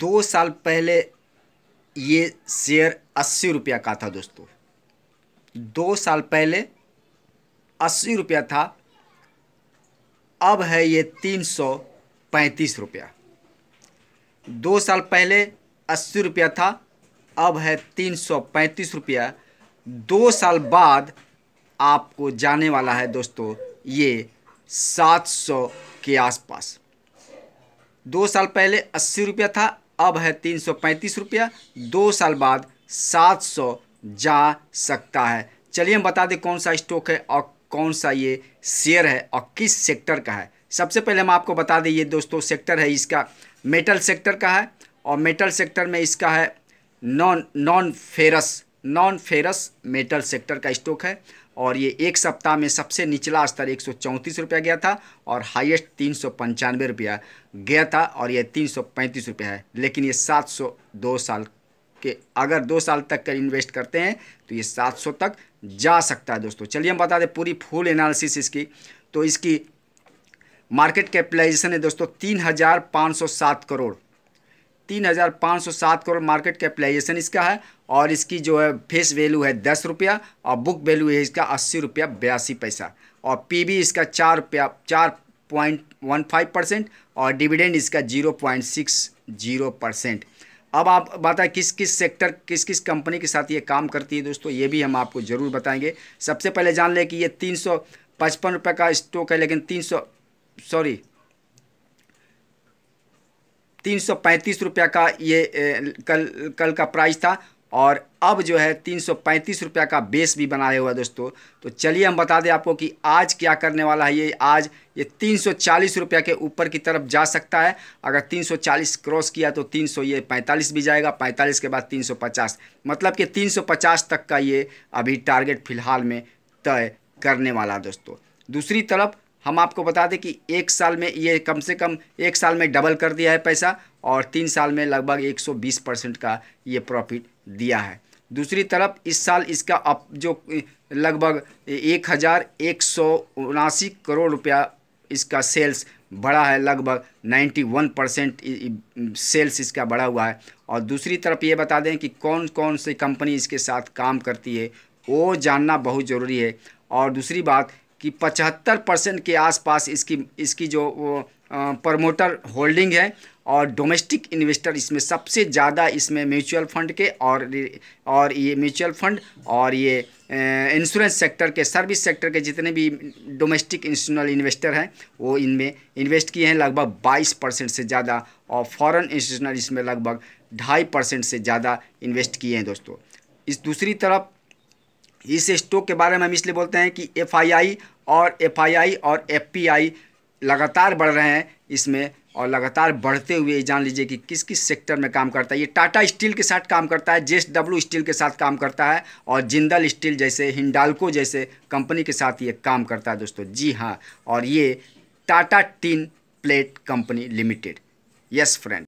दो साल पहले ये शेयर अस्सी रुपया का था दोस्तों दो साल पहले अस्सी रुपया था अब है ये तीन सौ पैंतीस रुपया दो साल पहले अस्सी रुपया था अब है तीन सौ पैंतीस रुपया दो साल बाद आपको जाने वाला है दोस्तों ये सात सौ के आसपास दो साल पहले अस्सी रुपया था अब है तीन सौ पैंतीस रुपया दो साल बाद सात सौ जा सकता है चलिए हम बता दें कौन सा स्टॉक है और कौन सा ये शेयर है और किस सेक्टर का है सबसे पहले हम आपको बता दें ये दोस्तों सेक्टर है इसका मेटल सेक्टर का है और मेटल सेक्टर में इसका है non non ferrous non ferrous metal sector का स्टॉक है और ये एक सप्ताह में सबसे निचला स्तर एक सौ चौंतीस रुपया गया था और हाईएस्ट तीन सौ पंचानवे रुपया गया था और ये तीन सौ पैंतीस रुपया है लेकिन ये सात सौ दो साल के अगर दो साल तक कर इन्वेस्ट करते हैं तो ये सात सौ तक जा सकता है दोस्तों चलिए हम बता दें पूरी फुल एनालिसिस इसकी तो इसकी मार्केट कैपिटलाइजेशन है दोस्तों तीन हज़ार पाँच सौ सात करोड़ तीन हज़ार पाँच सौ सात करोड़ मार्केट कैपिटलाइजेशन इसका है और इसकी जो है फेस वैल्यू है दस रुपया और बुक वैल्यू है इसका अस्सी रुपया बयासी पैसा और पीबी इसका चार रुपया चार पॉइंट वन फाइव परसेंट और डिविडेंड इसका zero point six zero percent अब आप बताएं किस किस सेक्टर किस किस कंपनी के साथ ये काम करती है दोस्तों ये भी हम आपको ज़रूर बताएंगे सबसे पहले जान लें कि ये तीन सौ पचपन रुपये का स्टॉक है लेकिन तीन सौ सॉरी तीन सौ पैंतीस रुपये का ये कल कल का प्राइस था और अब जो है तीन सौ पैंतीस रुपये का बेस भी बनाया हुआ है दोस्तों तो चलिए हम बता दें आपको कि आज क्या करने वाला है ये आज ये तीन सौ चालीस रुपये के ऊपर की तरफ जा सकता है अगर तीन सौ चालीस क्रॉस किया तो तीन सौ ये पैंतालीस भी जाएगा पैंतालीस के बाद तीन सौ पचास मतलब कि तीन सौ पचास तक का ये अभी टारगेट फ़िलहाल में तय करने वाला दोस्तों दूसरी तरफ हम आपको बता दें कि एक साल में ये कम से कम एक साल में डबल कर दिया है पैसा और तीन साल में लगभग 120 परसेंट का ये प्रॉफिट दिया है दूसरी तरफ इस साल इसका अप जो लगभग एक हज़ार एक सौ उनासी करोड़ रुपया इसका सेल्स बढ़ा है लगभग 91 परसेंट सेल्स इसका बढ़ा हुआ है और दूसरी तरफ ये बता दें कि कौन कौन सी कंपनी इसके साथ काम करती है वो जानना बहुत ज़रूरी है और दूसरी बात कि पचहत्तर परसेंट के आसपास इसकी इसकी जो प्रमोटर होल्डिंग है और डोमेस्टिक इन्वेस्टर इसमें सबसे ज़्यादा इसमें म्यूचुअल फंड के और और ये म्यूचुअल फंड और ये इंश्योरेंस सेक्टर के सर्विस सेक्टर के जितने भी डोमेस्टिक इंस्टीट्यूशनल इन्वेस्टर हैं वो इनमें इन्वेस्ट किए हैं लगभग 22 परसेंट से ज़्यादा और फॉरेन इंस्टीट्यूशनल इसमें लगभग ढाई परसेंट से ज़्यादा इन्वेस्ट किए हैं दोस्तों इस दूसरी तरफ इस स्टॉक के बारे में हम इसलिए बोलते हैं कि एफ और एफ और एफ लगातार बढ़ रहे हैं इसमें और लगातार बढ़ते हुए जान लीजिए कि किस किस सेक्टर में काम करता है ये टाटा स्टील के साथ काम करता है जे डब्ल्यू स्टील के साथ काम करता है और जिंदल स्टील जैसे हिंडाल्को जैसे कंपनी के साथ ये काम करता है दोस्तों जी हाँ और ये Tata tin plate company limited yes friend